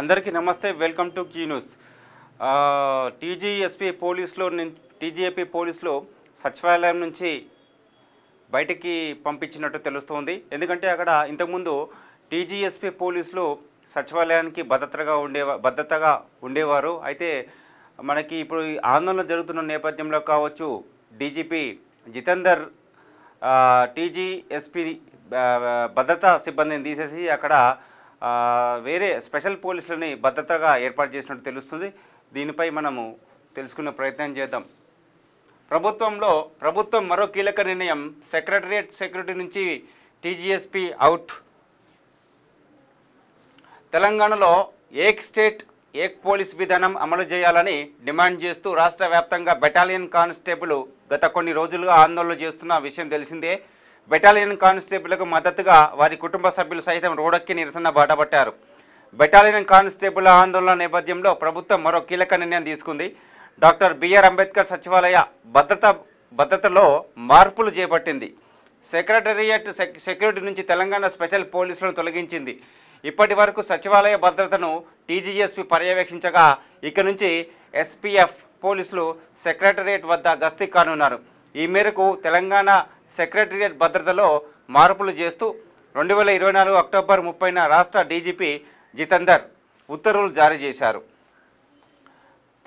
అందరికీ నమస్తే welcome to Q news TGSP పోలీసులో టీజీఏపీ పోలీసులో సచివాలయం నుంచి బయటికి పంపించినట్టు తెలుస్తోంది ఎందుకంటే అక్కడ ఇంతకుముందు టీజీఎస్పీ పోలీసులు సచివాలయానికి భద్రతగా ఉండే భద్రతగా ఉండేవారు అయితే మనకి ఇప్పుడు ఆందోళన జరుగుతున్న నేపథ్యంలో కావచ్చు డీజీపీ జితేందర్ టీజీఎస్పీ భద్రతా సిబ్బందిని తీసేసి అక్కడ వేరే స్పెషల్ పోలీసులని భద్రతగా ఏర్పాటు చేసినట్టు తెలుస్తుంది దీనిపై మనము తెలుసుకునే ప్రయత్నం చేద్దాం ప్రభుత్వంలో ప్రభుత్వం మరో కీలక నిర్ణయం సెక్రటరియట్ సెక్యూరిటీ నుంచి టీజీఎస్పీ అవుట్ తెలంగాణలో ఏక్ స్టేట్ ఏక్ పోలీస్ విధానం అమలు చేయాలని డిమాండ్ చేస్తూ రాష్ట్ర వ్యాప్తంగా బెటాలియన్ కానిస్టేబుల్ గత కొన్ని రోజులుగా ఆందోళన చేస్తున్న విషయం తెలిసిందే బెటాలియన్ కానిస్టేబుల్కు మద్దతుగా వారి కుటుంబ సభ్యులు సైతం రోడక్కి నిరసన బాటపట్టారు బెటాలియన్ కానిస్టేబుల్ ఆందోళన నేపథ్యంలో ప్రభుత్వం మరో కీలక నిర్ణయం తీసుకుంది డాక్టర్ బిఆర్ అంబేద్కర్ సచివాలయ భద్రత భద్రతలో మార్పులు చేపట్టింది సెక్రటరియట్ సెక్యూరిటీ నుంచి తెలంగాణ స్పెషల్ పోలీసులను తొలగించింది ఇప్పటి వరకు సచివాలయ భద్రతను టీజీఎస్పీ పర్యవేక్షించగా ఇక నుంచి ఎస్పీఎఫ్ పోలీసులు సెక్రటరియట్ వద్ద గస్తీ కానున్నారు ఈ మేరకు తెలంగాణ సెక్రటేరియట్ భద్రతలో మార్పులు చేస్తూ రెండు వేల ఇరవై నాలుగు అక్టోబర్ ముప్పైన రాష్ట్ర డీజీపీ జితందర్ ఉత్తర్వులు జారీ చేశారు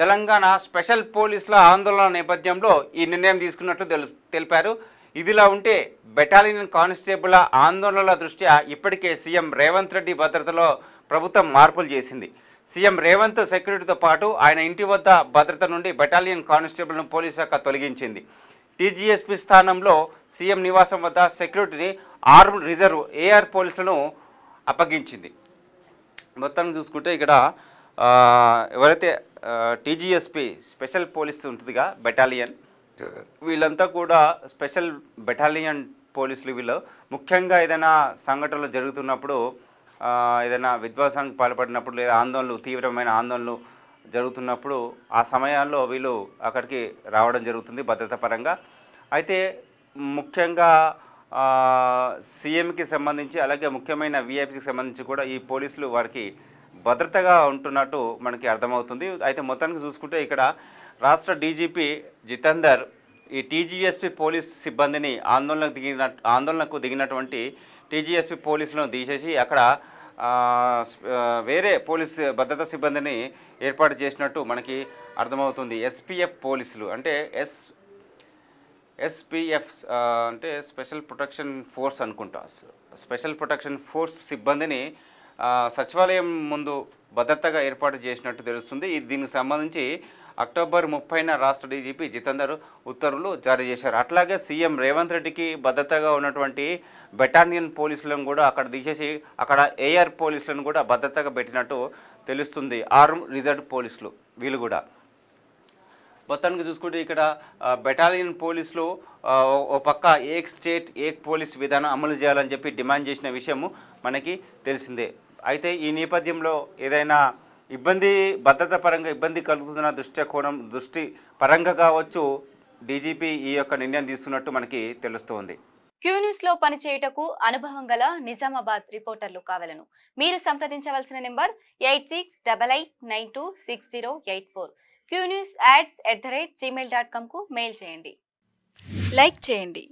తెలంగాణ స్పెషల్ పోలీసుల ఆందోళన నేపథ్యంలో ఈ నిర్ణయం తీసుకున్నట్లు తెలిపారు ఇదిలా ఉంటే బెటాలియన్ కానిస్టేబుల్ ఆందోళనల దృష్ట్యా ఇప్పటికే సీఎం రేవంత్ రెడ్డి భద్రతలో ప్రభుత్వం మార్పులు చేసింది సీఎం రేవంత్ సెక్యూరిటీతో పాటు ఆయన ఇంటి వద్ద భద్రత నుండి బెటాలియన్ కానిస్టేబుల్ను పోలీసు శాఖ తొలగించింది టీజీఎస్పీ స్థానంలో సీఎం నివాసం వద్ద సెక్యూరిటీని ఆర్మ్ రిజర్వ్ ఏఆర్ పోలీసులను అప్పగించింది మొత్తం చూసుకుంటే ఇక్కడ ఎవరైతే టీజీఎస్పీ స్పెషల్ పోలీస్ ఉంటుందిగా బెటాలియన్ వీళ్ళంతా కూడా స్పెషల్ బెటాలియన్ పోలీసులు వీళ్ళు ముఖ్యంగా ఏదైనా సంఘటనలు జరుగుతున్నప్పుడు ఏదైనా విధ్వంసానికి పాల్పడినప్పుడు లేదా ఆందోళనలు తీవ్రమైన ఆందోళనలు జరుగుతున్నప్పుడు ఆ సమయాల్లో వీళ్ళు అక్కడికి రావడం జరుగుతుంది భద్రత పరంగా అయితే ముఖ్యంగా సీఎంకి సంబంధించి అలాగే ముఖ్యమైన విఐపీకి సంబంధించి కూడా ఈ పోలీసులు వారికి భద్రతగా ఉంటున్నట్టు మనకి అర్థమవుతుంది అయితే మొత్తానికి చూసుకుంటే ఇక్కడ రాష్ట్ర డీజీపీ జితేందర్ ఈ టీజీఎస్పీ పోలీస్ సిబ్బందిని ఆందోళనకు దిగిన ఆందోళనకు దిగినటువంటి టీజీఎస్పీ పోలీసులను తీసేసి అక్కడ వేరే పోలీస్ భద్రతా సిబ్బందిని ఏర్పాటు చేసినట్టు మనకి అర్థమవుతుంది ఎస్పీఎఫ్ పోలీసులు అంటే ఎస్ ఎస్పీఎఫ్ అంటే స్పెషల్ ప్రొటెక్షన్ ఫోర్స్ అనుకుంటా స్పెషల్ ప్రొటెక్షన్ ఫోర్స్ సిబ్బందిని సచివాలయం ముందు భద్రతగా ఏర్పాటు చేసినట్టు తెలుస్తుంది దీనికి సంబంధించి అక్టోబర్ ముప్పైన రాష్ట్ర డీజీపీ జితేందర్ ఉత్తర్వులు జారీ చేశారు అట్లాగే సీఎం రేవంత్ రెడ్డికి భద్రతగా ఉన్నటువంటి బెటాలియన్ పోలీసులను కూడా అక్కడ దిగేసి అక్కడ ఏఆర్ పోలీసులను కూడా భద్రతగా పెట్టినట్టు తెలుస్తుంది ఆర్మ్ రిజర్వ్ పోలీసులు వీళ్ళు కూడా మొత్తానికి చూసుకుంటే ఇక్కడ బెటాలియన్ పోలీసులు ఓ పక్క ఏక్ స్టేట్ ఏక్ పోలీస్ విధానం అమలు చేయాలని చెప్పి డిమాండ్ చేసిన విషయము మనకి తెలిసిందే అయితే ఈ నేపథ్యంలో ఏదైనా ఇబ్బంది భద్రత పరంగా ఇబ్బంది కలుగుతున్న దృష్టి కోణం దృష్టి పరంగా కావచ్చు డీజీపీ ఈ యొక్క నిర్ణయం తీసుకున్నట్టు మనకి తెలుస్తోంది క్యూన్యూస్ లో పనిచేయుటకు అనుభవం గల నిజామాబాద్ రిపోర్టర్లు కావలను మీరు సంప్రదించవలసిన number eight six double eight nine two six zero eight four Q news ads at the rate Gmail dot కామ్కు మెయిల్ చేయండి లైక్ చేయండి